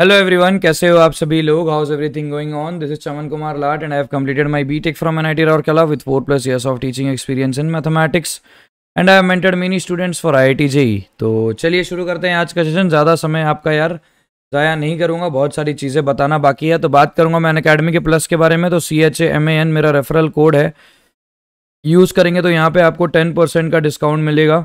hello everyone कैसे हो आप सभी लोग how is everything going on this is Chaman Kumar Lat and I have completed my BTech from NIT Rourkela with four plus years of teaching experience in mathematics and I have mentored many students for IIT JEE तो चलिए शुरू करते हैं आज का session ज़्यादा समय आपका यार ज़ाया नहीं करूँगा बहुत सारी चीज़ें बताना बाकी है तो बात करूँगा मैं अकेडमी के प्लस के बारे में तो C H M A N मेरा रेफरल कोड है यूज़ करेंगे तो यहाँ पर आपको टेन परसेंट का डिस्काउंट मिलेगा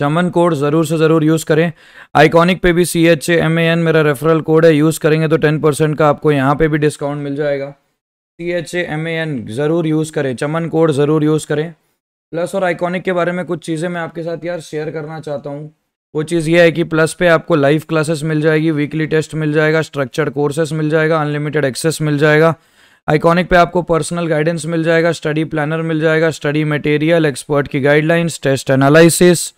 चमन कोड ज़रूर से ज़रूर यूज़ करें आइकॉनिक पे भी C H M A N मेरा रेफरल कोड है यूज़ करेंगे तो टेन परसेंट का आपको यहाँ पे भी डिस्काउंट मिल जाएगा C H M A N ज़रूर यूज़ करें चमन कोड ज़रूर यूज़ करें प्लस और आइकॉनिक के बारे में कुछ चीज़ें मैं आपके साथ यार शेयर करना चाहता हूँ वो चीज़ ये है कि प्लस पे आपको लाइव क्लासेस मिल जाएगी वीकली टेस्ट मिल जाएगा स्ट्रक्चर्ड कोर्सेस मिल जाएगा अनलिमिटेड एक्सेस मिल जाएगा आइकॉनिक पे आपको पर्सनल गाइडेंस मिल जाएगा स्टडी प्लानर मिल जाएगा स्टडी मटेरियल एक्सपर्ट की गाइडलाइंस टेस्ट एनालिसिस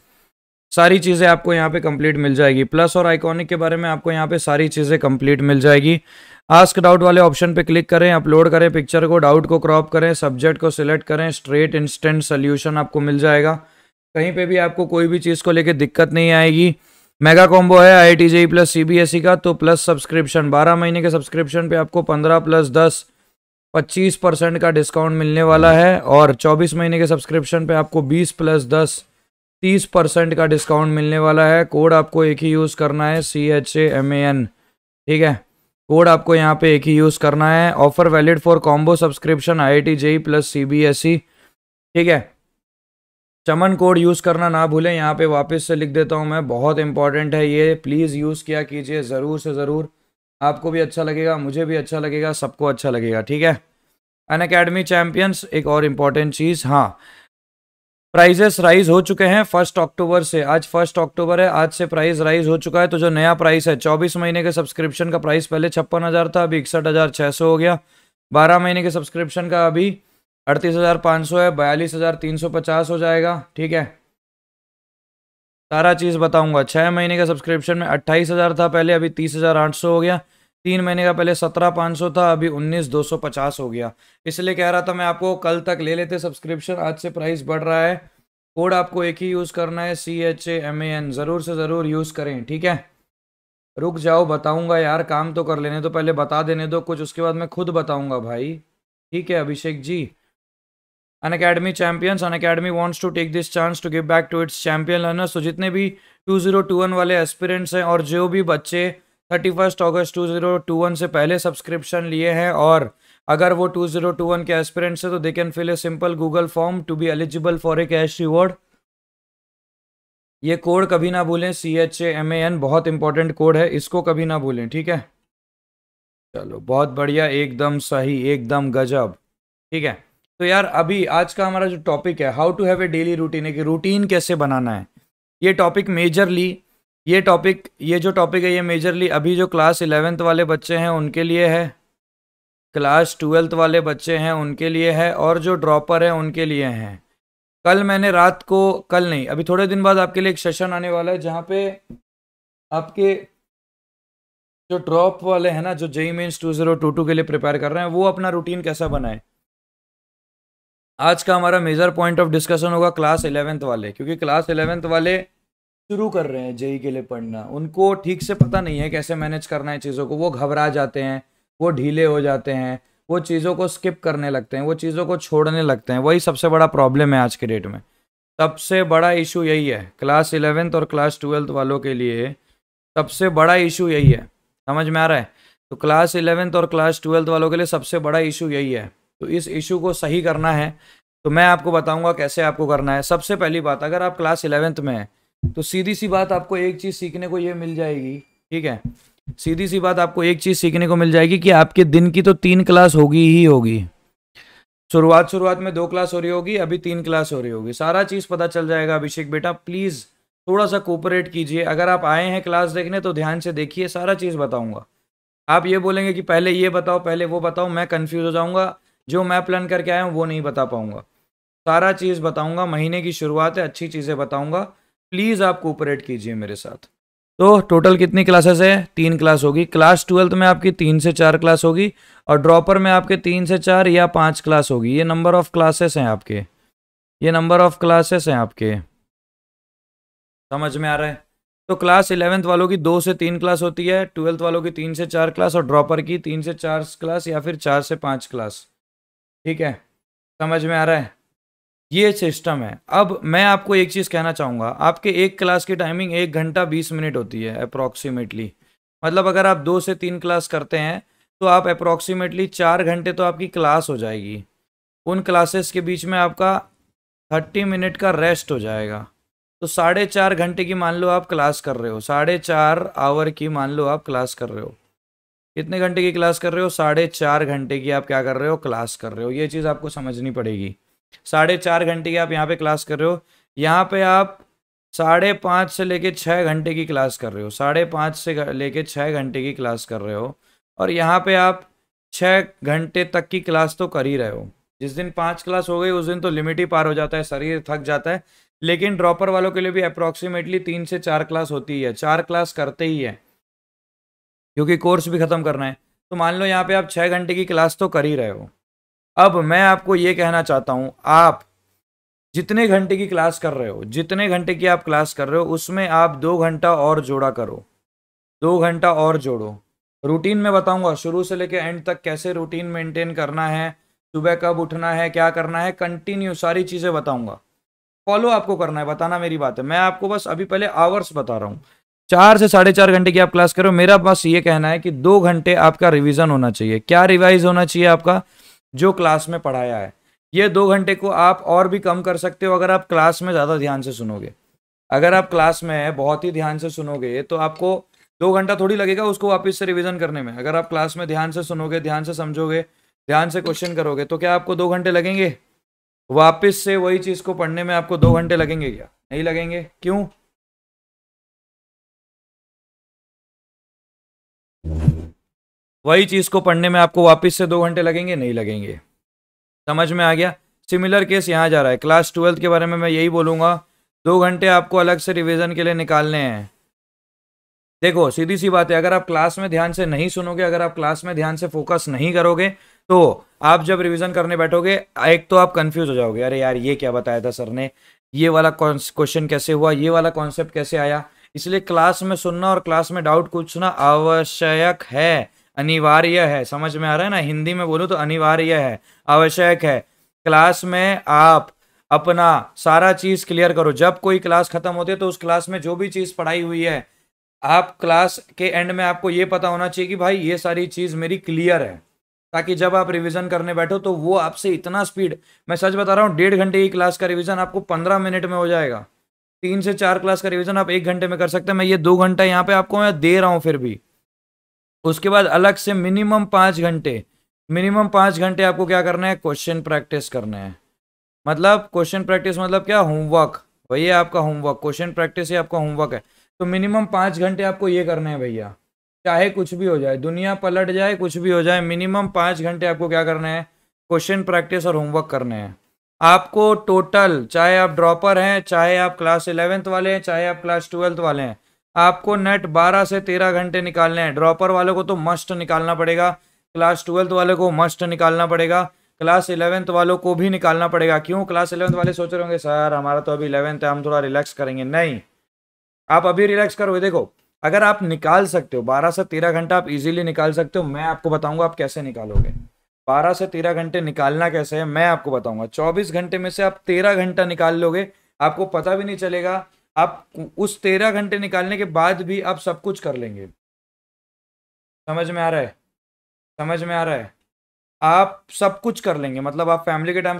सारी चीज़ें आपको यहाँ पे कंप्लीट मिल जाएगी प्लस और आइकॉनिक के बारे में आपको यहाँ पे सारी चीज़ें कंप्लीट मिल जाएगी आस्क डाउट वाले ऑप्शन पे क्लिक करें अपलोड करें पिक्चर को डाउट को क्रॉप करें सब्जेक्ट को सिलेक्ट करें स्ट्रेट इंस्टेंट सोल्यूशन आपको मिल जाएगा कहीं पे भी आपको कोई भी चीज़ को लेकर दिक्कत नहीं आएगी मेगा कॉम्बो है I T plus C B S E का तो प्लस सब्सक्रिप्शन बारह महीने के सब्सक्रिप्शन पे आपको पंद्रह प्लस दस पच्चीस परसेंट का डिस्काउंट मिलने वाला है और चौबीस महीने के सब्सक्रिप्शन पे आपको बीस प्लस दस तीस परसेंट का डिस्काउंट मिलने वाला है कोड आपको एक ही यूज़ करना है C H A M A N ठीक है कोड आपको यहाँ पे एक ही यूज़ करना है offer valid for combo subscription I I T JEE plus C B S E ठीक है चमन कोड यूज़ करना ना भूलें यहाँ पे वापस से लिख देता हूँ मैं बहुत इंपॉर्टेंट है ये प्लीज़ यूज़ किया कीजिए ज़रूर से ज़रूर आपको भी अच्छा लगेगा मुझे भी अच्छा लगेगा सबको अच्छा लगेगा ठीक है अन अकेडमी चैम्पियंस एक और इम्पॉर्टेंट चीज़ हाँ प्राइजेस राइज हो चुके हैं फर्स्ट अक्टूबर से आज फर्स्ट अक्टूबर है आज से प्राइस राइज हो चुका है तो जो नया प्राइस है चौबीस महीने के सब्सक्रिप्शन का प्राइस पहले छप्पन हज़ार था अभी इकसठ हज़ार छः सौ हो गया बारह महीने के सब्सक्रिप्शन का अभी अड़तीस हज़ार पाँच सौ है बयालीस हज़ार तीन सौ पचास हो जाएगा ठीक है सारा चीज़ बताऊंगा छः महीने का सब्सक्रिप्शन में अट्ठाईस हज़ार था पहले अभी तीस हज़ार आठ सौ हो गया तीन महीने का पहले सत्रह पाँच सौ था अभी उन्नीस दो सौ पचास हो गया इसलिए कह रहा था मैं आपको कल तक ले लेते सब्सक्रिप्शन आज से प्राइस बढ़ रहा है कोड आपको एक ही यूज़ करना है C H A M A N ज़रूर से ज़रूर यूज़ करें ठीक है रुक जाओ बताऊंगा यार काम तो कर लेने तो पहले बता देने दो कुछ उसके बाद मैं खुद बताऊंगा भाई ठीक है Abhishek ji Unacademy champions Unacademy wants to take this chance to give back to its champion learner so जितने भी टू जीरो टू वन वाले एस्पिरेंट्स हैं और जो भी बच्चे thirty first August two zero two one से पहले सब्सक्रिप्शन लिए हैं और अगर वो टू जीरो टू वन के एस्पिरेंट्स है तो they can fill a simple Google form to be eligible for a cash reward ये कोड कभी ना भूलें C H A M A N बहुत इंपॉर्टेंट कोड है इसको कभी ना भूलें ठीक है चलो बहुत बढ़िया एकदम सही एकदम गजब ठीक है तो यार अभी आज का हमारा जो टॉपिक है how to have a daily routine है कि रूटीन कैसे बनाना है ये टॉपिक मेजरली ये टॉपिक ये जो टॉपिक है ये मेजरली अभी जो क्लास इलेवेंथ वाले बच्चे हैं उनके लिए है क्लास ट्वेल्थ वाले बच्चे हैं उनके लिए है और जो ड्रॉपर हैं उनके लिए हैं कल मैंने रात को कल नहीं अभी थोड़े दिन बाद आपके लिए एक सेशन आने वाला है जहाँ पे आपके जो ड्रॉप वाले हैं ना जो JEE means two zero two two के लिए प्रिपेयर कर रहे हैं वो अपना रूटीन कैसा बनाए आज का हमारा मेजर पॉइंट ऑफ डिस्कशन होगा क्लास इलेवेंथ वाले क्योंकि क्लास इलेवेंथ वाले शुरू कर रहे हैं जेई के लिए पढ़ना उनको ठीक से पता नहीं है कैसे मैनेज करना है चीज़ों को वो घबरा जाते हैं वो ढीले हो जाते हैं वो चीज़ों को स्किप करने लगते हैं वो चीज़ों को छोड़ने लगते हैं वही सबसे बड़ा प्रॉब्लम है आज के डेट में सबसे बड़ा इशू यही है क्लास इलेवेंथ और क्लास ट्वेल्थ वालों के लिए सबसे बड़ा इशू यही है समझ में आ रहा है तो क्लास इलेवेंथ और क्लास ट्वेल्थ वालों के लिए सबसे बड़ा इशू यही है तो इस इशू को सही करना है तो मैं आपको बताऊंगा कैसे आपको करना है सबसे पहली बात अगर आप क्लास इलेवेंथ में हैं तो सीधी सी बात आपको एक चीज़ सीखने को ये मिल जाएगी ठीक है सीधी सी बात आपको एक चीज़ सीखने को मिल जाएगी कि आपके दिन की तो तीन क्लास होगी ही होगी शुरुआत शुरुआत में दो क्लास हो रही होगी अभी तीन क्लास हो रही होगी सारा चीज़ पता चल जाएगा अभिषेक बेटा प्लीज़ थोड़ा सा कोऑपरेट कीजिए अगर आप आए हैं क्लास देखने तो ध्यान से देखिए सारा चीज़ बताऊंगा आप ये बोलेंगे कि पहले ये बताओ पहले वो बताओ मैं कंफ्यूज हो जाऊंगा जो मैं प्लान करके आया हूँ वो नहीं बता पाऊंगा सारा चीज़ बताऊंगा महीने की शुरुआत है अच्छी चीज़ें बताऊंगा प्लीज़ आप कोऑपरेट कीजिए मेरे साथ तो टोटल कितनी क्लासेस है तीन क्लास होगी क्लास ट्वेल्थ में आपकी तीन से चार क्लास होगी और ड्रॉपर में आपके तीन से चार या पाँच क्लास होगी ये नंबर ऑफ क्लासेस हैं आपके ये नंबर ऑफ क्लासेस हैं आपके समझ में आ रहा है तो क्लास इलेवेंथ वालों की दो से तीन क्लास होती है ट्वेल्थ वालों की तीन से चार क्लास और ड्रॉपर की तीन से चार क्लास या फिर चार से पाँच क्लास ठीक है समझ में आ रहा है ये सिस्टम है अब मैं आपको एक चीज़ कहना चाहूँगा आपके एक क्लास की टाइमिंग एक घंटा बीस मिनट होती है अप्रॉक्सीमेटली मतलब अगर आप दो से तीन क्लास करते हैं तो आप अप्रॉक्सीमेटली चार घंटे तो आपकी क्लास हो जाएगी उन क्लासेस के बीच में आपका थर्टी मिनट का रेस्ट हो जाएगा तो साढ़े चार घंटे की मान लो आप क्लास कर रहे हो साढ़े चार आवर की मान लो आप क्लास कर रहे हो कितने घंटे की क्लास कर रहे हो साढ़े चार घंटे की आप क्या कर रहे हो क्लास कर रहे हो ये चीज़ आपको समझनी पड़ेगी साढ़े चार घंटे की आप यहाँ पे क्लास कर रहे हो यहाँ पे आप साढ़े पाँच से लेके छः घंटे की क्लास कर रहे हो साढ़े पाँच से लेके छः घंटे की क्लास कर रहे हो और यहाँ पे आप छः घंटे तक की क्लास तो कर ही रहे हो जिस दिन पाँच क्लास हो गई उस दिन तो लिमिट ही पार हो जाता है शरीर थक जाता है लेकिन ड्रॉपर वालों के लिए भी अप्रॉक्सीमेटली तीन से चार क्लास होती है चार क्लास करते ही है क्योंकि कोर्स भी ख़त्म करना है तो मान लो यहाँ पे आप छः घंटे की क्लास तो कर ही रहे हो अब मैं आपको ये कहना चाहता हूँ आप जितने घंटे की क्लास कर रहे हो जितने घंटे की आप क्लास कर रहे हो उसमें आप दो घंटा और जोड़ा करो दो घंटा और जोड़ो रूटीन में बताऊंगा शुरू से लेकर एंड तक कैसे रूटीन मेंटेन करना है सुबह कब उठना है क्या करना है कंटिन्यू सारी चीज़ें बताऊंगा फॉलो आपको करना है बताना मेरी बात है मैं आपको बस अभी पहले आवर्स बता रहा हूँ चार से साढ़े चार घंटे की आप क्लास करो मेरा बस ये कहना है कि दो घंटे आपका रिविजन होना चाहिए क्या रिवाइज होना चाहिए आपका जो क्लास में पढ़ाया है ये दो घंटे को आप और भी कम कर सकते हो अगर आप क्लास में ज़्यादा ध्यान से सुनोगे अगर आप क्लास में बहुत ही ध्यान से सुनोगे तो आपको दो घंटा थोड़ी लगेगा उसको वापस से रिवीजन करने में अगर आप क्लास में ध्यान से सुनोगे ध्यान से समझोगे ध्यान से क्वेश्चन करोगे तो क्या आपको दो घंटे लगेंगे वापस से वही चीज़ को पढ़ने में आपको दो घंटे लगेंगे क्या नहीं लगेंगे क्यों वही चीज़ को पढ़ने में आपको वापस से दो घंटे लगेंगे नहीं लगेंगे समझ में आ गया सिमिलर केस यहाँ जा रहा है क्लास ट्वेल्थ के बारे में मैं यही बोलूँगा दो घंटे आपको अलग से रिविज़न के लिए निकालने हैं देखो सीधी सी बात है अगर आप क्लास में ध्यान से नहीं सुनोगे अगर आप क्लास में ध्यान से फोकस नहीं करोगे तो आप जब रिवीजन करने बैठोगे एक तो आप कंफ्यूज हो जाओगे अरे यार ये क्या बताया था सर ने ये वाला क्वेश्चन कैसे हुआ ये वाला कॉन्सेप्ट कैसे आया इसलिए क्लास में सुनना और क्लास में डाउट पूछना आवश्यक है अनिवार्य है समझ में आ रहा है ना हिंदी में बोलूँ तो अनिवार्य है आवश्यक है क्लास में आप अपना सारा चीज़ क्लियर करो जब कोई क्लास ख़त्म होती है तो उस क्लास में जो भी चीज़ पढ़ाई हुई है आप क्लास के एंड में आपको ये पता होना चाहिए कि भाई ये सारी चीज़ मेरी क्लियर है ताकि जब आप रिवीजन करने बैठो तो वो आपसे इतना स्पीड मैं सच बता रहा हूँ डेढ़ घंटे की क्लास का रिवीजन आपको पंद्रह मिनट में हो जाएगा तीन से चार क्लास का रिवीजन आप एक घंटे में कर सकते हैं मैं ये दो घंटा यहाँ पे आपको मैं दे रहा हूँ फिर भी उसके बाद अलग से मिनिमम पाँच घंटे मिनिमम पाँच घंटे आपको क्या करना है क्वेश्चन प्रैक्टिस करना है मतलब क्वेश्चन प्रैक्टिस मतलब क्या होमवर्क भैया आपका होमवर्क क्वेश्चन प्रैक्टिस ही आपका होमवर्क है तो मिनिमम पाँच घंटे आपको ये करना है भैया चाहे कुछ भी हो जाए दुनिया पलट जाए कुछ भी हो जाए मिनिमम पाँच घंटे आपको क्या करना है क्वेश्चन प्रैक्टिस और होमवर्क करने हैं आपको टोटल चाहे आप ड्रॉपर हैं चाहे आप क्लास इलेवेंथ वाले हैं चाहे आप क्लास ट्वेल्थ वाले हैं आपको नेट 12 से 13 घंटे निकालने हैं ड्रॉपर वालों को तो मस्ट निकालना पड़ेगा क्लास ट्वेल्थ वाले को मस्ट निकालना पड़ेगा क्लास इलेवेंथ वालों को भी निकालना पड़ेगा क्यों क्लास इलेवंथ वाले सोच रहे होंगे सर हमारा तो अभी इलेवेंथ है हम थोड़ा रिलैक्स करेंगे नहीं आप अभी रिलैक्स करोगे देखो अगर आप निकाल सकते हो बारह से तेरह घंटा आप इजीली निकाल सकते हो मैं आपको बताऊंगा आप कैसे निकालोगे बारह से तेरह घंटे निकालना कैसे है मैं आपको बताऊंगा चौबीस घंटे में से आप तेरह घंटा निकाल लोगे आपको पता भी नहीं चलेगा आप उस तेरह घंटे निकालने के बाद भी आप सब कुछ कर लेंगे समझ में आ रहा है समझ में आ रहा है आप सब कुछ कर लेंगे मतलब आप फैमिली के टाइम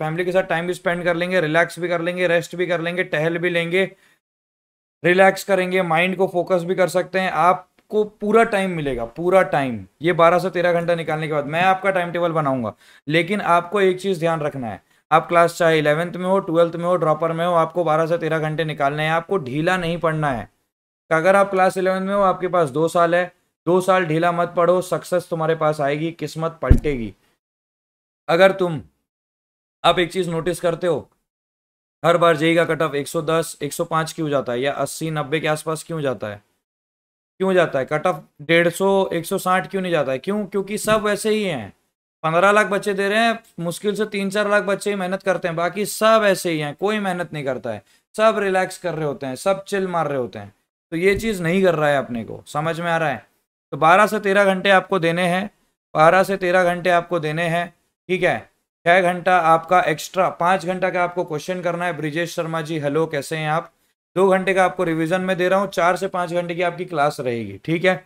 फैमिली के साथ टाइम भी स्पेंड कर लेंगे रिलैक्स भी कर लेंगे रेस्ट भी कर लेंगे टहल भी लेंगे रिलैक्स करेंगे माइंड को फोकस भी कर सकते हैं आपको पूरा टाइम मिलेगा पूरा टाइम ये बारह से तेरह घंटा निकालने के बाद मैं आपका टाइम टेबल बनाऊंगा लेकिन आपको एक चीज़ ध्यान रखना है आप क्लास चाहे इलेवेंथ में हो ट्वेल्थ में हो ड्रॉपर में हो आपको बारह से तेरह घंटे निकालने हैं आपको ढीला नहीं पढ़ना है अगर आप क्लास इलेवेंथ में हो आपके पास दो साल है दो साल ढीला मत पढ़ो सक्सेस तुम्हारे पास आएगी किस्मत पलटेगी अगर तुम आप एक चीज़ नोटिस करते हो हर बार जेई e e का कट ऑफ 110, 105 क्यों जाता है या 80, 90 के आसपास क्यों जाता है क्यों जाता है कट ऑफ 150, 160 क्यों नहीं जाता है क्यों क्योंकि सब वैसे ही हैं पंद्रह लाख बच्चे दे रहे हैं मुश्किल से तीन चार लाख बच्चे ही मेहनत करते हैं बाकी सब ऐसे ही हैं कोई मेहनत नहीं करता है सब रिलैक्स कर रहे होते हैं सब चिल मार रहे होते हैं तो ये चीज़ नहीं कर रहा है अपने को समझ में आ रहा है तो बारह से तेरह घंटे आपको देने हैं बारह से तेरह घंटे आपको देने हैं ठीक है छः घंटा आपका एक्स्ट्रा पाँच घंटा का आपको क्वेश्चन करना है ब्रिजेश शर्मा जी हेलो कैसे हैं आप दो घंटे का आपको रिविजन में दे रहा हूँ चार से पाँच घंटे की आपकी क्लास रहेगी ठीक है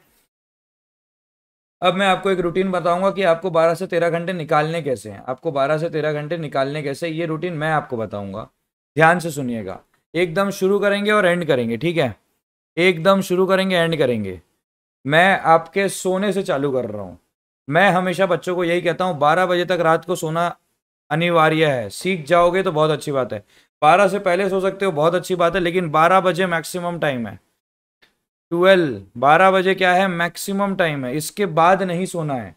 अब मैं आपको एक रूटीन बताऊंगा कि आपको 12 से 13 घंटे निकालने कैसे हैं आपको 12 से 13 घंटे निकालने कैसे ये रूटीन मैं आपको बताऊंगा ध्यान से सुनिएगा एकदम शुरू करेंगे और एंड करेंगे ठीक है एकदम शुरू करेंगे एंड करेंगे मैं आपके सोने से चालू कर रहा हूँ मैं हमेशा बच्चों को यही कहता हूँ बारह बजे तक रात को सोना अनिवार्य है सीख जाओगे तो बहुत अच्छी बात है बारह से पहले सो सकते हो बहुत अच्छी बात है लेकिन बारह बजे मैक्सिमम टाइम है ट्वेल्व बारह बजे क्या है मैक्सिमम टाइम है इसके बाद नहीं सोना है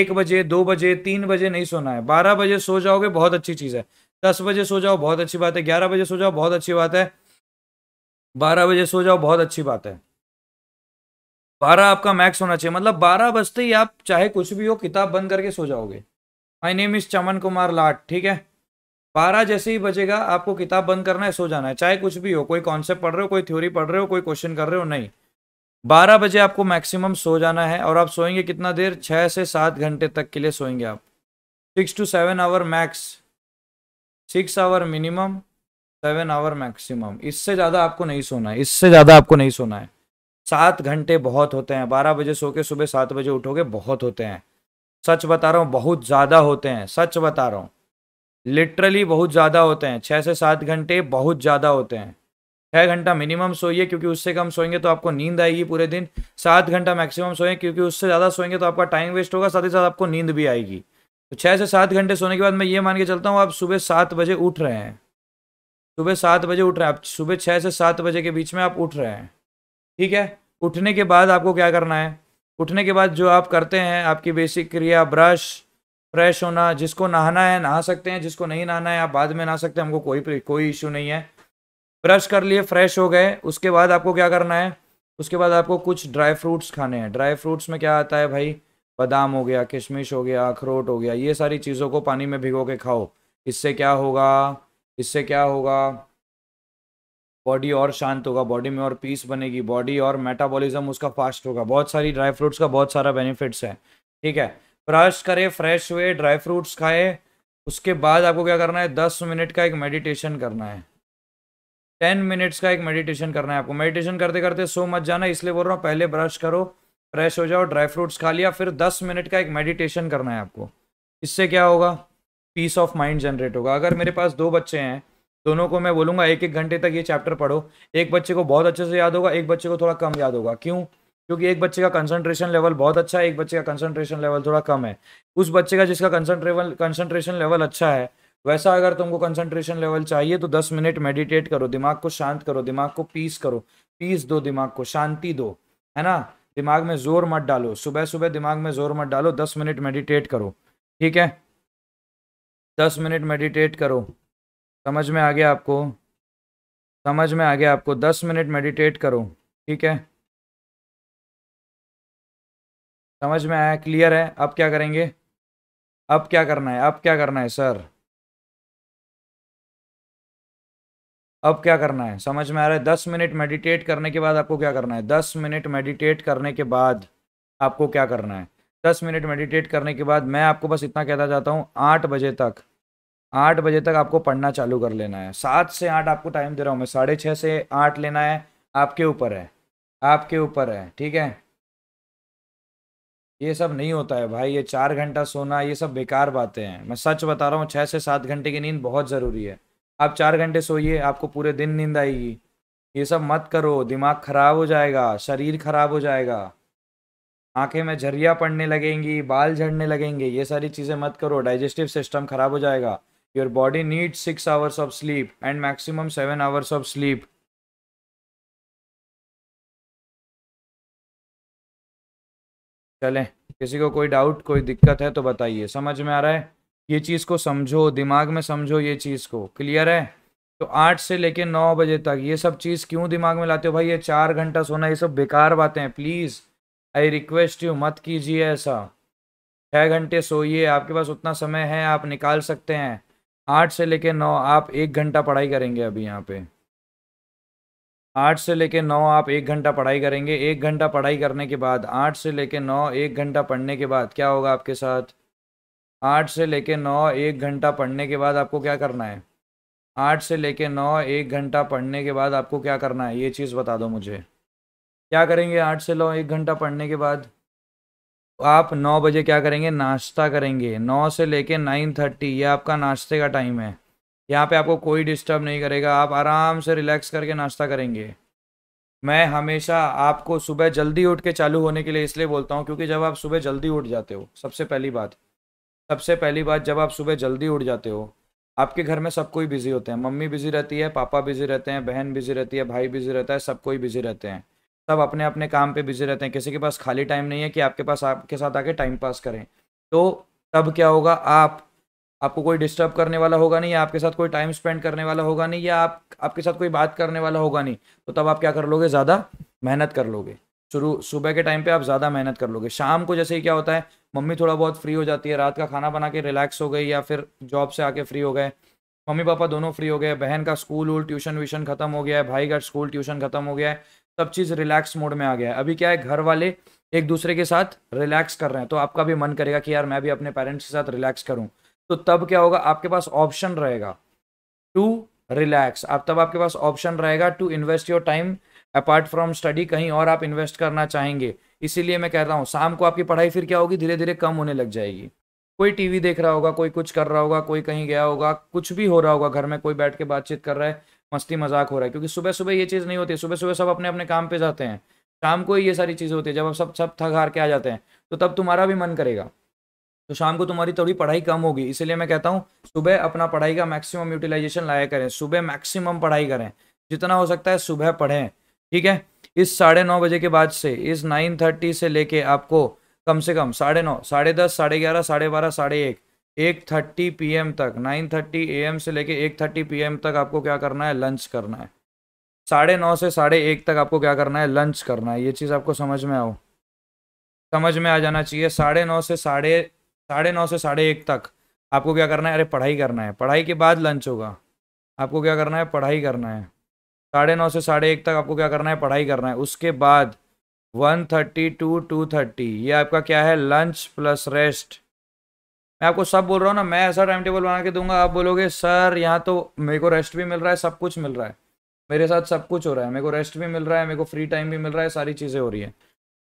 एक बजे दो बजे तीन बजे नहीं सोना है बारह बजे सो जाओगे बहुत अच्छी चीज़ है दस बजे सो जाओ बहुत अच्छी बात है ग्यारह बजे सो जाओ बहुत अच्छी बात है बारह बजे सो जाओ बहुत अच्छी बात है बारह आपका मैक्स होना चाहिए मतलब बारह बजते ही आप चाहे कुछ भी हो किताब बंद करके सो जाओगे my name is Chaman Kumar Lat ठीक है बारह जैसे ही बजेगा आपको किताब बंद करना है सो जाना है चाहे कुछ भी हो कोई कॉन्सेप्ट पढ़ रहे हो कोई थ्योरी पढ़ रहे हो कोई क्वेश्चन कर रहे हो नहीं बारह बजे आपको मैक्सिमम सो जाना है और आप सोएंगे कितना देर छः से सात घंटे तक के लिए सोएंगे आप six to seven hour max six hour minimum seven hour maximum इससे ज़्यादा आपको नहीं सोना है इससे ज़्यादा आपको नहीं सोना है सात घंटे बहुत होते हैं बारह बजे सो के सुबह सात बजे उठोगे बहुत होते हैं सच बता रहा हूँ बहुत ज़्यादा होते हैं सच बता रहा हूँ लिटरली बहुत ज़्यादा होते हैं छः से सात घंटे बहुत ज़्यादा होते हैं छः घंटा मिनिमम सोइए क्योंकि उससे कम सोएंगे तो आपको नींद आएगी पूरे दिन सात घंटा मैक्सिमम सोएं क्योंकि उससे ज़्यादा सोएंगे तो आपका टाइम वेस्ट होगा साथ ही साथ आपको नींद भी आएगी तो छः से सात घंटे सोने के बाद मैं ये मान के चलता हूँ आप सुबह सात बजे उठ रहे हैं सुबह सात बजे उठ रहे हैं आप सुबह छः से सात बजे के बीच में आप उठ रहे हैं ठीक है उठने के बाद आपको क्या करना है उठने के बाद जो आप करते हैं आपकी बेसिक क्रिया ब्रश फ्रेश होना जिसको नहाना है नहा सकते हैं जिसको नहीं नहाना है आप बाद में नहा सकते हैं हमको कोई कोई इशू नहीं है ब्रश कर लिए फ्रेश हो गए उसके बाद आपको क्या करना है उसके बाद आपको कुछ ड्राई फ्रूट्स खाने हैं ड्राई फ्रूट्स में क्या आता है भाई बादाम हो गया किशमिश हो गया अखरोट हो गया ये सारी चीज़ों को पानी में भिगो के खाओ इससे क्या होगा इससे क्या होगा बॉडी और शांत होगा बॉडी में और पीस बनेगी बॉडी और मेटाबॉलिज्म उसका फास्ट होगा बहुत सारी ड्राई फ्रूट्स का बहुत सारा बेनिफिट्स है ठीक है ब्रश करे फ्रेश हुए ड्राई फ्रूट्स खाए उसके बाद आपको क्या करना है दस मिनट का एक मेडिटेशन करना है टेन मिनट्स का एक मेडिटेशन करना है आपको मेडिटेशन करते करते सो मत जाना इसलिए बोल रहा हूँ पहले ब्रश करो फ्रेश हो जाओ ड्राई फ्रूट्स खा लिया फिर दस मिनट का एक मेडिटेशन करना है आपको इससे क्या होगा पीस ऑफ माइंड जनरेट होगा अगर मेरे पास दो बच्चे हैं दोनों को मैं बोलूँगा एक एक घंटे तक ये चैप्टर पढ़ो एक बच्चे को बहुत अच्छे से याद होगा एक बच्चे को थोड़ा कम याद होगा क्यों क्योंकि एक बच्चे का कंसंट्रेशन लेवल बहुत अच्छा है एक बच्चे का कंसंट्रेशन लेवल थोड़ा कम है उस बच्चे का जिसका कंसंट्रेवल कंसंट्रेशन लेवल अच्छा है वैसा अगर तुमको कंसंट्रेशन लेवल चाहिए तो दस मिनट मेडिटेट करो दिमाग को शांत करो दिमाग को पीस करो पीस दो दिमाग को शांति दो है ना दिमाग में जोर मत डालो सुबह सुबह दिमाग में जोर मत डालो दस मिनट मेडिटेट करो ठीक है दस मिनट मेडिटेट करो समझ में आ गया आपको समझ में आ गया आपको दस मिनट मेडिटेट करो ठीक है समझ में आया क्लियर है अब क्या करेंगे अब क्या करना है अब क्या करना है सर अब क्या करना है समझ में आ रहा है दस मिनट मेडिटेट करने के बाद आपको क्या करना है दस मिनट मेडिटेट करने के बाद आपको क्या करना है दस मिनट मेडिटेट करने के बाद मैं आपको बस इतना कहता चाहता हूँ आठ बजे तक आठ बजे तक आपको पढ़ना चालू कर लेना है सात से आठ आपको टाइम दे रहा हूँ मैं साढ़े छः से आठ लेना है आपके ऊपर है आपके ऊपर है ठीक है ये सब नहीं होता है भाई ये चार घंटा सोना ये सब बेकार बातें हैं मैं सच बता रहा हूँ छः से सात घंटे की नींद बहुत ज़रूरी है आप चार घंटे सोइए आपको पूरे दिन नींद आएगी ये सब मत करो दिमाग खराब हो जाएगा शरीर खराब हो जाएगा आंखें में झरिया पड़ने लगेंगी बाल झड़ने लगेंगे ये सारी चीज़ें मत करो डाइजेस्टिव सिस्टम खराब हो जाएगा your body need six hours of sleep and maximum seven hours of sleep चलें किसी को कोई डाउट कोई दिक्कत है तो बताइए समझ में आ रहा है ये चीज़ को समझो दिमाग में समझो ये चीज़ को क्लियर है तो आठ से लेके नौ बजे तक ये सब चीज़ क्यों दिमाग में लाते हो भाई ये चार घंटा सोना ये सब बेकार बातें हैं प्लीज़ आई रिक्वेस्ट यू मत कीजिए ऐसा छः घंटे सोइए आपके पास उतना समय है आप निकाल सकते हैं आठ से लेके नौ आप एक घंटा पढ़ाई करेंगे अभी यहाँ पे आठ से लेके नौ आप एक घंटा पढ़ाई करेंगे एक घंटा पढ़ाई करने के बाद आठ से लेके नौ एक घंटा पढ़ने के बाद क्या होगा आपके साथ आठ से लेके नौ एक घंटा पढ़ने के बाद आपको क्या करना है आठ से लेके नौ एक घंटा पढ़ने के बाद आपको क्या करना है ये चीज़ बता दो मुझे क्या करेंगे आठ से नौ एक घंटा पढ़ने के बाद आप नौ बजे क्या करेंगे नाश्ता करेंगे नौ से लेके नाइन थर्टी ये आपका नाश्ते का टाइम है यहाँ पे आपको कोई डिस्टर्ब नहीं करेगा आप आराम से रिलैक्स करके नाश्ता करेंगे मैं हमेशा आपको सुबह जल्दी उठ के चालू होने के लिए इसलिए बोलता हूँ क्योंकि जब आप सुबह जल्दी उठ जाते हो सबसे पहली बात सबसे पहली बात जब आप सुबह जल्दी उठ जाते हो आपके घर में सब कोई बिजी होते हैं मम्मी बिजी रहती है पापा बिजी रहते हैं बहन बिजी रहती है भाई बिजी रहता है सब कोई बिजी रहते हैं सब अपने अपने काम पे बिजी रहते हैं किसी के पास खाली टाइम नहीं है कि आपके पास आपके साथ आके टाइम पास करें तो तब क्या होगा आप आपको कोई डिस्टर्ब करने वाला होगा नहीं या आपके साथ कोई टाइम स्पेंड करने वाला होगा नहीं या आप आपके साथ कोई बात करने वाला होगा नहीं तो तब आप क्या कर लोगे ज़्यादा मेहनत कर लोगे शुरू सुबह के टाइम पे आप ज़्यादा मेहनत कर लोगे शाम को जैसे ही क्या होता है मम्मी थोड़ा बहुत फ्री हो जाती है रात का खाना बना के रिलैक्स हो गई या फिर जॉब से आके फ्री हो गए मम्मी पापा दोनों फ्री हो गए बहन का स्कूल वूल ट्यूशन व्यूशन खत्म हो गया है भाई का स्कूल ट्यूशन खत्म हो गया है सब चीज़ रिलैक्स मोड में आ गया है अभी क्या है घर वाले एक दूसरे के साथ रिलैक्स कर रहे हैं तो आपका भी मन करेगा कि यार मैं भी अपने पेरेंट्स के साथ रिलैक्स करूँ तो तब क्या होगा आपके पास ऑप्शन रहेगा टू रिलैक्स आप तब आपके पास ऑप्शन रहेगा to invest your time apart from study कहीं और आप इन्वेस्ट करना चाहेंगे इसीलिए मैं कह रहा हूँ शाम को आपकी पढ़ाई फिर क्या होगी धीरे धीरे कम होने लग जाएगी कोई टीवी देख रहा होगा कोई कुछ कर रहा होगा कोई कहीं गया होगा कुछ भी हो रहा होगा घर में कोई बैठ के बातचीत कर रहा है मस्ती मजाक हो रहा है क्योंकि सुबह सुबह ये चीज़ नहीं होती सुबह सुबह सब अपने अपने काम पे जाते हैं शाम को ही ये सारी चीज़ें होती है जब आप सब सब थक हार के आ जाते हैं तो तब तुम्हारा भी मन करेगा तो शाम को तुम्हारी थोड़ी पढ़ाई कम होगी इसीलिए मैं कहता हूँ सुबह अपना पढ़ाई का मैक्सिमम यूटिलाइजेशन लाया करें सुबह मैक्सिमम पढ़ाई करें जितना हो सकता है सुबह पढ़ें ठीक है इस साढ़े नौ बजे के बाद से इस नाइन थर्टी से लेके आपको कम से कम साढ़े नौ साढ़े दस साढ़े ग्यारह साढ़े बारह साढ़े एक एक थर्टी पी एम तक नाइन थर्टी ए एम से लेके एक थर्टी पी एम तक आपको क्या करना है लंच करना है साढ़े नौ से साढ़े एक तक आपको क्या करना है लंच करना है ये चीज़ आपको समझ में आओ समझ में आ जाना चाहिए साढ़े नौ से साढ़े साढ़े नौ से साढ़े एक तक आपको क्या करना है अरे पढ़ाई करना है पढ़ाई के बाद लंच होगा आपको क्या करना है पढ़ाई करना है साढ़े नौ से साढ़े एक तक आपको क्या करना है पढ़ाई करना है उसके बाद one thirty to two thirty ये आपका क्या है लंच प्लस रेस्ट मैं आपको सब बोल रहा हूँ ना मैं ऐसा टाइम टेबल बना के दूंगा आप बोलोगे सर यहाँ तो मेरे को रेस्ट भी मिल रहा है सब कुछ मिल रहा है मेरे साथ सब कुछ हो रहा है मेरे को रेस्ट भी मिल रहा है मेरे को फ्री टाइम भी मिल रहा है सारी चीज़ें हो रही है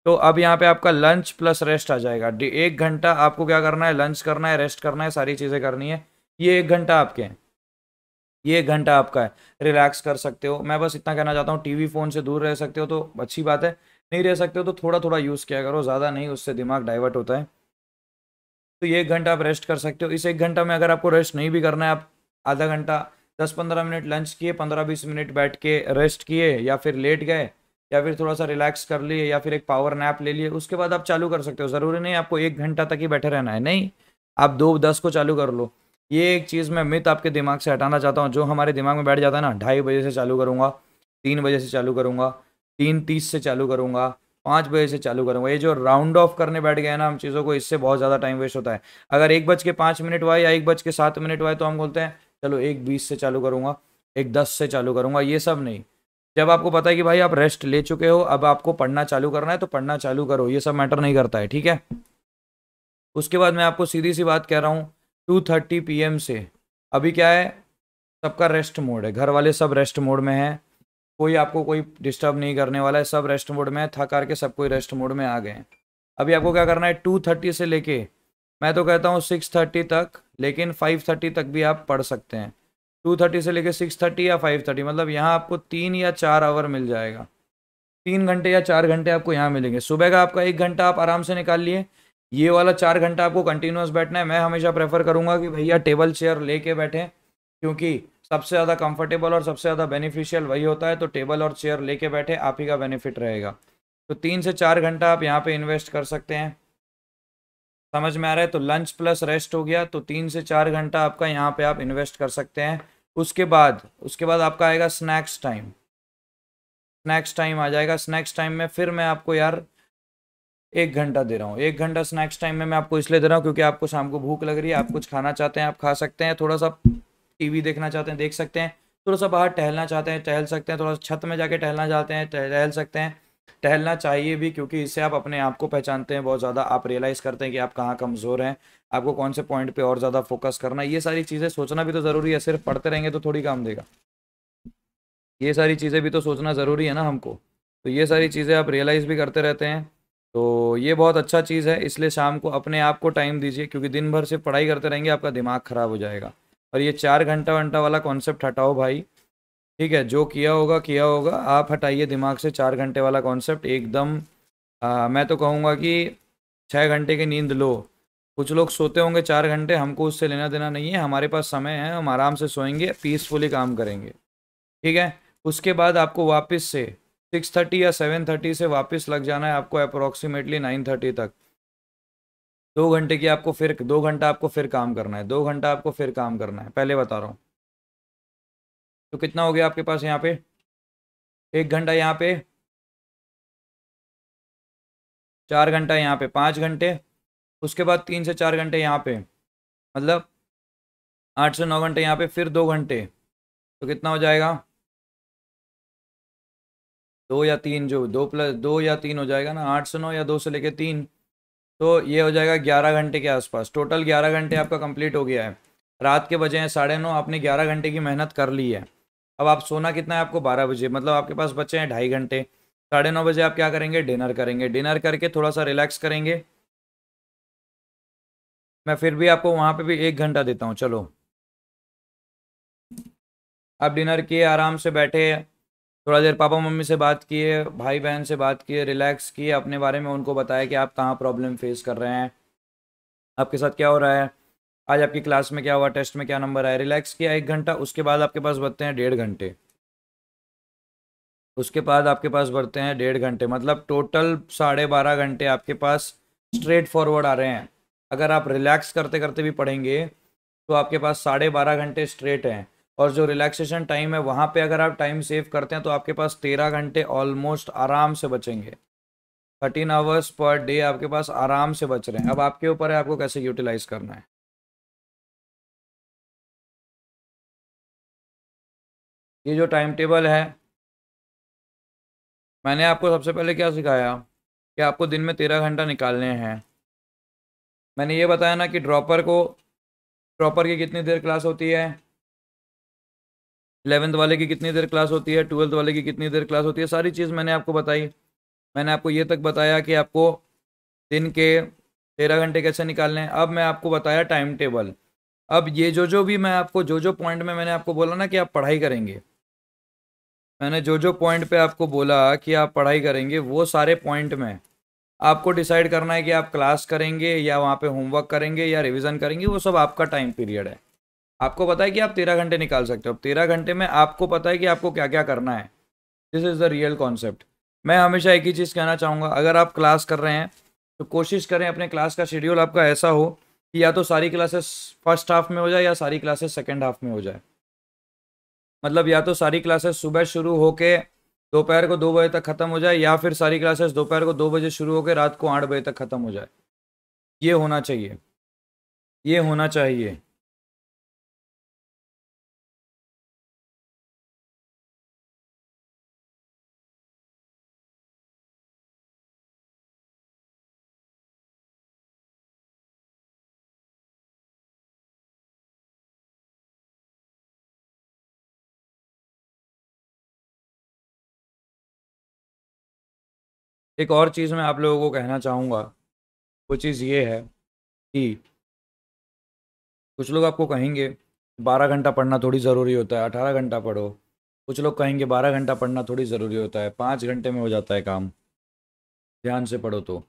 तो अब यहाँ पे आपका लंच प्लस रेस्ट आ जाएगा एक घंटा आपको क्या करना है लंच करना है रेस्ट करना है सारी चीज़ें करनी है ये एक घंटा आपके हैं ये एक घंटा आपका है रिलैक्स कर सकते हो मैं बस इतना कहना चाहता हूँ टीवी फ़ोन से दूर रह सकते हो तो अच्छी बात है नहीं रह सकते हो तो थोड़ा थोड़ा यूज़ किया करो ज़्यादा नहीं उससे दिमाग डाइवर्ट होता है तो ये एक घंटा आप रेस्ट कर सकते हो इस एक घंटा में अगर आपको रेस्ट नहीं भी करना है आप आधा घंटा दस पंद्रह मिनट लंच किए पंद्रह बीस मिनट बैठ के रेस्ट किए या फिर लेट गए या फिर थोड़ा सा रिलैक्स कर लिए या फिर एक पावर नैप ले लिए उसके बाद आप चालू कर सकते हो ज़रूरी नहीं आपको एक घंटा तक ही बैठे रहना है नहीं आप दो दस को चालू कर लो ये एक चीज़ मैं मित आपके दिमाग से हटाना चाहता हूँ जो हमारे दिमाग में बैठ जाता है ना ढाई बजे से चालू करूँगा तीन बजे से चालू करूँगा तीन तीस से चालू करूँगा पाँच बजे से चालू करूँगा ये जो राउंड ऑफ करने बैठ गए ना हम चीज़ों को इससे बहुत ज़्यादा टाइम वेस्ट होता है अगर एक बज के पाँच मिनट हुआ या एक बज के सात मिनट हुआ तो हम बोलते हैं चलो एक बीस से चालू करूँगा एक दस से चालू करूँगा ये सब नहीं जब आपको पता है कि भाई आप रेस्ट ले चुके हो अब आपको पढ़ना चालू करना है तो पढ़ना चालू करो ये सब मैटर नहीं करता है ठीक है उसके बाद मैं आपको सीधी सी बात कह रहा हूँ टू थर्टी पी से अभी क्या है सबका रेस्ट मोड है घर वाले सब रेस्ट मोड में हैं कोई आपको कोई डिस्टर्ब नहीं करने वाला है सब रेस्ट मोड में है थक करके सब कोई रेस्ट मोड में आ गए हैं अभी आपको क्या करना है टू थर्टी से लेके मैं तो कहता हूँ सिक्स थर्टी तक लेकिन फाइव थर्टी तक भी आप पढ़ सकते हैं टू थर्टी से लेके सिक्स थर्टी या फाइव थर्टी मतलब यहाँ आपको तीन या चार आवर मिल जाएगा तीन घंटे या चार घंटे आपको यहाँ मिलेंगे सुबह का आपका एक घंटा आप आराम से निकाल लिए ये वाला चार घंटा आपको कंटिन्यूस बैठना है मैं हमेशा प्रेफर करूँगा कि भैया टेबल चेयर लेके बैठें क्योंकि सबसे ज़्यादा कंफर्टेबल और सबसे ज़्यादा बेनिफिशियल वही होता है तो टेबल और चेयर लेके बैठे आप ही का बेनिफिट रहेगा तो तीन से चार घंटा आप यहाँ पे इन्वेस्ट कर सकते हैं समझ में आ रहा है तो लंच प्लस रेस्ट हो गया तो तीन से चार घंटा आपका यहाँ पे आप इन्वेस्ट कर सकते हैं उसके बाद उसके बाद आपका आएगा स्नैक्स टाइम स्नैक्स टाइम आ जाएगा स्नैक्स टाइम में फिर मैं आपको यार एक घंटा दे रहा हूँ एक घंटा स्नैक्स टाइम में मैं आपको इसलिए दे रहा हूँ क्योंकि आपको शाम को भूख लग रही है आप कुछ खाना चाहते हैं आप खा सकते हैं थोड़ा सा टीवी देखना चाहते हैं देख सकते हैं थोड़ा सा बाहर टहलना चाहते हैं टहल सकते हैं थोड़ा सा छत में जाके टहलना चाहते हैं टहल सकते हैं टहलना चाहिए भी क्योंकि इससे आप अपने आप को पहचानते हैं बहुत ज़्यादा आप रियलाइज़ करते हैं कि आप कहाँ कमज़ोर हैं आपको कौन से पॉइंट पर और ज़्यादा फोकस करना ये सारी चीज़ें सोचना भी तो ज़रूरी है सिर्फ पढ़ते रहेंगे तो थोड़ी काम देगा ये सारी चीज़ें भी तो सोचना ज़रूरी है ना हमको तो ये सारी चीज़ें आप रियलाइज़ भी करते रहते हैं तो ये बहुत अच्छा चीज़ है इसलिए शाम को अपने आप को टाइम दीजिए क्योंकि दिन भर से पढ़ाई करते रहेंगे आपका दिमाग ख़राब हो जाएगा और ये चार घंटा वंटा वाला कॉन्सेप्ट हटाओ भाई ठीक है जो किया होगा किया होगा आप हटाइए दिमाग से चार घंटे वाला कॉन्सेप्ट एकदम आ, मैं तो कहूँगा कि छः घंटे की नींद लो कुछ लोग सोते होंगे चार घंटे हमको उससे लेना देना नहीं है हमारे पास समय है हम आराम से सोएंगे पीसफुली काम करेंगे ठीक है उसके बाद आपको वापस से सिक्स थर्टी या सेवन थर्टी से वापस लग जाना है आपको अप्रोक्सीमेटली नाइन थर्टी तक दो घंटे की आपको फिर दो घंटा आपको फिर काम करना है दो घंटा आपको फिर काम करना है पहले बता रहा हूँ तो कितना हो गया आपके पास यहाँ पे एक घंटा यहाँ पे चार घंटा यहाँ पे पाँच घंटे उसके बाद तीन से चार घंटे यहाँ पे मतलब आठ से नौ घंटे यहाँ पे फिर दो घंटे तो कितना हो जाएगा दो या तीन जो दो प्लस दो या तीन हो जाएगा ना आठ से नौ या दो से लेके तीन तो ये हो जाएगा ग्यारह घंटे के आसपास टोटल ग्यारह घंटे आपका कंप्लीट हो गया है रात के बजे हैं साढ़े नौ आपने ग्यारह घंटे की मेहनत कर ली है अब आप सोना कितना है आपको बारह बजे मतलब आपके पास बच्चे हैं ढाई घंटे साढ़े नौ बजे आप क्या करेंगे डिनर करेंगे डिनर करके थोड़ा सा रिलैक्स करेंगे मैं फिर भी आपको वहाँ पर भी एक घंटा देता हूँ चलो आप डिनर किए आराम से बैठे थोड़ा देर पापा मम्मी से बात किए भाई बहन से बात किए रिलैक्स किए अपने बारे में उनको बताया कि आप कहाँ प्रॉब्लम फेस कर रहे हैं आपके साथ क्या हो रहा है आज आपकी क्लास में क्या हुआ टेस्ट में क्या नंबर आया रिलैक्स किया एक घंटा उसके बाद आपके पास बढ़ते हैं डेढ़ घंटे उसके बाद आपके पास बढ़ते हैं डेढ़ घंटे मतलब टोटल साढ़े बारह घंटे आपके पास स्ट्रेट फॉरवर्ड आ रहे हैं अगर आप रिलैक्स करते करते भी पढ़ेंगे तो आपके पास साढ़े बारह घंटे स्ट्रेट हैं और जो रिलैक्सेशन टाइम है वहाँ पे अगर आप टाइम सेव करते हैं तो आपके पास तेरह घंटे ऑलमोस्ट आराम से बचेंगे थर्टीन आवर्स पर डे आपके पास आराम से बच रहे हैं अब आपके ऊपर है आपको कैसे यूटिलाइज करना है ये जो टाइम टेबल है मैंने आपको सबसे पहले क्या सिखाया कि आपको दिन में तेरह घंटा निकालने हैं मैंने ये बताया ना कि ड्रॉपर को ड्रॉपर की कितनी देर क्लास होती है इलेवंथ वाले की कितनी देर क्लास होती है ट्वेल्थ वाले की कितनी देर क्लास होती है सारी चीज़ मैंने आपको बताई मैंने आपको ये तक बताया कि आपको दिन के तेरह घंटे कैसे निकालने हैं अब मैं आपको बताया टाइम टेबल अब ये जो जो भी मैं आपको जो जो पॉइंट में मैंने आपको बोला ना कि आप पढ़ाई करेंगे मैंने जो जो पॉइंट पे आपको बोला कि आप पढ़ाई करेंगे वो सारे पॉइंट में आपको डिसाइड करना है कि आप क्लास करेंगे या वहाँ पे होमवर्क करेंगे या रिवीजन करेंगे वो सब आपका टाइम पीरियड है आपको पता है कि आप तेरह घंटे निकाल सकते हो तेरह घंटे में आपको पता है कि आपको क्या क्या करना है this is the real concept मैं हमेशा एक ही चीज़ कहना चाहूँगा अगर आप क्लास कर रहे हैं तो कोशिश करें अपने क्लास का शेड्यूल आपका ऐसा हो कि या तो सारी क्लासेस फर्स्ट हाफ में हो जाए या सारी क्लासेस सेकेंड हाफ में हो जाए मतलब या तो सारी क्लासेस सुबह शुरू होके दोपहर को दो बजे तक ख़त्म हो जाए या फिर सारी क्लासेस दोपहर को दो बजे शुरू होकर रात को आठ बजे तक ख़त्म हो जाए ये होना चाहिए ये होना चाहिए एक और चीज़ मैं आप लोगों को कहना चाहूँगा वो चीज़ ये है कि कुछ लोग आपको कहेंगे बारह घंटा पढ़ना थोड़ी ज़रूरी होता है अठारह घंटा पढ़ो कुछ लोग कहेंगे बारह घंटा पढ़ना थोड़ी ज़रूरी होता है पाँच घंटे में हो जाता है काम ध्यान से पढ़ो तो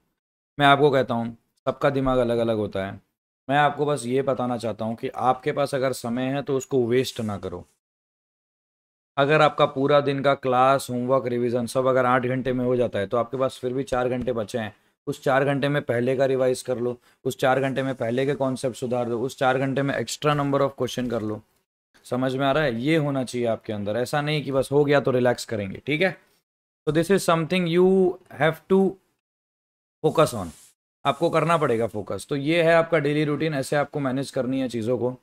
मैं आपको कहता हूँ सबका दिमाग अलग अलग होता है मैं आपको बस ये बताना चाहता हूँ कि आपके पास अगर समय है तो उसको वेस्ट ना करो अगर आपका पूरा दिन का क्लास होमवर्क रिवीजन सब अगर आठ घंटे में हो जाता है तो आपके पास फिर भी चार घंटे बचे हैं उस चार घंटे में पहले का रिवाइज कर लो उस चार घंटे में पहले के कॉन्सेप्ट सुधार दो उस चार घंटे में एक्स्ट्रा नंबर ऑफ क्वेश्चन कर लो समझ में आ रहा है ये होना चाहिए आपके अंदर ऐसा नहीं कि बस हो गया तो रिलैक्स करेंगे ठीक है तो this is something you have to focus on आपको करना पड़ेगा फोकस तो ये है आपका डेली रूटीन ऐसे आपको मैनेज करनी है चीज़ों को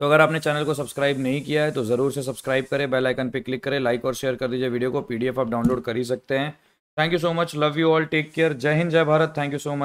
तो अगर आपने चैनल को सब्सक्राइब नहीं किया है तो ज़रूर से सब्सक्राइब करें बेल आइकन पे क्लिक करें लाइक और शेयर कर दीजिए वीडियो को पीडीएफ आप डाउनलोड कर ही सकते हैं thank you so much love you all take care जय हिंद जय Bharat thank you so much